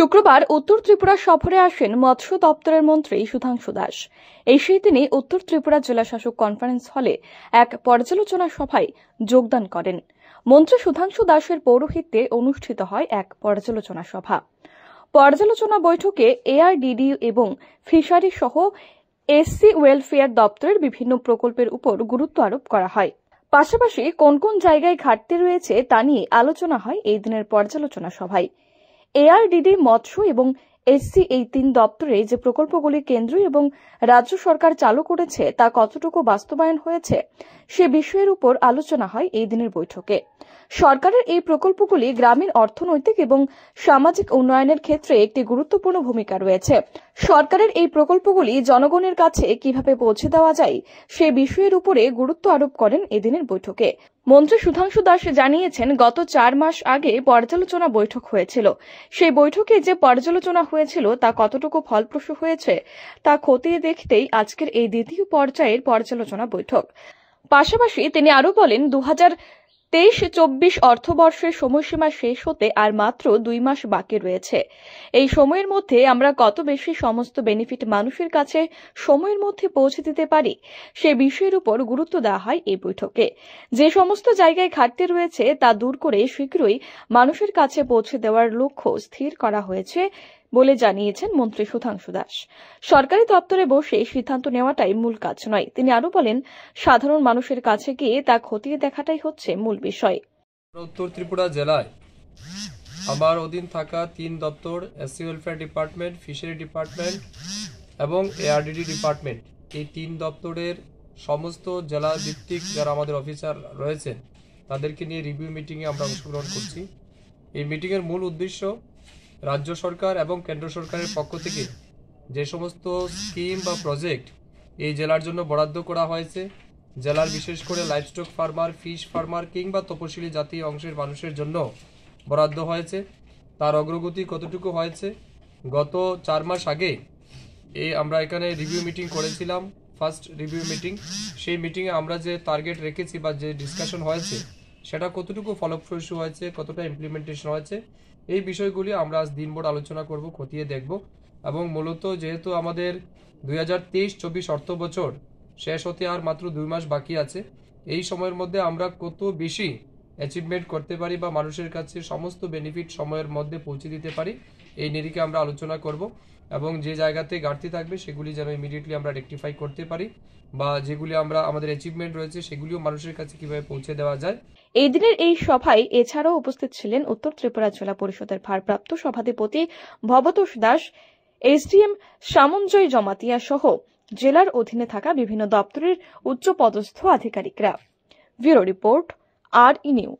শুক্রবার উত্তর ত্রিপুরা সফরে আসেন মৎস্য দপ্তরের মন্ত্রী সুধাংশু দাস সেই তিনি উত্তর ত্রিপুরা জেলাশাসক কনফারেন্স হলে এক পর্যালোচনা সভায় যোগদান করেন মন্ত্রী সুধাংশু দাসের পৌরোহিত্যে অনুষ্ঠিত হয় এক পর্যালোচনা সভা পর্যালোচনা বৈঠকে এআরডিডি এবং ফিশারি সহ এসসি ওয়েলফেয়ার দপ্তরের বিভিন্ন প্রকল্পের উপর গুরুত্ব আরোপ করা হয় পাশাপাশি কোন কোন জায়গায় ঘাটতি রয়েছে তা নিয়ে আলোচনা হয় এই দিনের পর্যালোচনা সভায় এআরডিডি মৎস্য এবং এসসি এই তিন দপ্তরে যে প্রকল্পগুলি কেন্দ্র এবং রাজ্য সরকার চালু করেছে তা কতটুকু বাস্তবায়ন হয়েছে সে বিষয়ের উপর আলোচনা হয় এই দিনের বৈঠকে সরকারের এই প্রকল্পগুলি গ্রামীণ অর্থনৈতিক এবং সামাজিক উন্নয়নের ক্ষেত্রে একটি গুরুত্বপূর্ণ ভূমিকা রয়েছে সরকারের এই প্রকল্পগুলি জনগণের কাছে কিভাবে পৌঁছে দেওয়া যায় সে বিষয়ের উপরে গুরুত্ব আরোপ করেন এদিনের বৈঠকে মন্ত্রী সুধাংশু দাস জানিয়েছেন গত চার মাস আগে পর্যালোচনা বৈঠক হয়েছিল সেই বৈঠকে যে পর্যালোচনা হয়েছিল তা কতটুকু ফলপ্রসূ হয়েছে তা খতিয়ে দেখতেই আজকের এই দ্বিতীয় পর্যায়ের পর্যালোচনা বৈঠক পাশাপাশি তিনি আরও বলেন দু তেইশ চব্বিশ অর্থবর্ষের সময়সীমা শেষ হতে আর মাত্র দুই মাস বাকি রয়েছে এই সময়ের মধ্যে আমরা কত বেশি সমস্ত বেনিফিট মানুষের কাছে সময়ের মধ্যে পৌঁছে দিতে পারি সে বিষয়ের উপর গুরুত্ব দেওয়া হয় এই বৈঠকে যে সমস্ত জায়গায় ঘাটতি রয়েছে তা দূর করে শীঘ্রই মানুষের কাছে পৌঁছে দেওয়ার লক্ষ্য স্থির করা হয়েছে বলে জানিয়েছেন মন্ত্রী সুধাংশু দাস সরকারি দপ্তরে বসে এই সিদ্ধান্ত নেওয়াটাই মূল কাজ নয় তিনি আরও বলেন সাধারণ মানুষের কাছে গিয়ে তা খতিয়ে দেখাটাই হচ্ছে মূল বিষয় উত্তর ত্রিপুরা জেলায় আমার অধীন থাকা তিন দপ্তর SC welfare department fishery department এবং এআরডিডি ডিপার্টমেন্ট এই তিন দপ্তরের সমস্ত জেলা ভিত্তিক যারা আমাদের অফিসার রয়েছেন তাদেরকে নিয়ে রিভিউ মিটিংয়ে আমরা অংশগ্রহণ করছি এই মিটিংয়ের মূল উদ্দেশ্য রাজ্য সরকার এবং কেন্দ্র সরকারের পক্ষ থেকে যে সমস্ত স্কিম বা প্রজেক্ট এই জেলার জন্য বরাদ্দ করা হয়েছে জেলার বিশেষ করে লাইভস্টক ফার্মার ফিশ ফার্মার কিংবা তপশিলি জাতি অংশের মানুষের জন্য বরাদ্দ হয়েছে তার অগ্রগতি কতটুকু হয়েছে গত চার মাস আগে এ আমরা এখানে রিভিউ মিটিং করেছিলাম ফার্স্ট রিভিউ মিটিং সেই মিটিংয়ে আমরা যে টার্গেট রেখেছি বা যে ডিসকাশন হয়েছে সেটা কতটুকু ফলপ্রসূ হয়েছে কতটা ইমপ্লিমেন্টেশন হয়েছে এই বিষয়গুলি আমরা আজ দিনভর আলোচনা করব খতিয়ে দেখব এবং মূলত যেহেতু আমাদের দুই হাজার তেইশ চব্বিশ অর্থ বছর শেষ হতে আর মাত্র দুই মাস বাকি আছে এই সময়ের মধ্যে আমরা কত বেশি অ্যাচিভমেন্ট করতে পারি বা মানুষের কাছে সমস্ত বেনিফিট সময়ের মধ্যে পৌঁছে দিতে পারি এই নিরিখে আমরা আলোচনা করব এবং যে জায়গাতে ঘাটতি থাকবে সেগুলি যেন ইমিডিয়েটলি আমরা রেকটিফাই করতে পারি বা যেগুলি আমরা আমাদের অ্যাচিভমেন্ট রয়েছে সেগুলিও মানুষের কাছে কিভাবে পৌঁছে দেওয়া যায় এই দিনের এই সভায় এছাড়াও উপস্থিত ছিলেন উত্তর ত্রিপুরা জেলা পরিষদের ভারপ্রাপ্ত সভাধিপতি ভবতোষ দাস এসডিএম সামঞ্জয় জমাতিয়া সহ জেলার অধীনে থাকা বিভিন্ন দপ্তরের উচ্চপদস্থ আধিকারিকরা ব্যুরো রিপোর্ট are in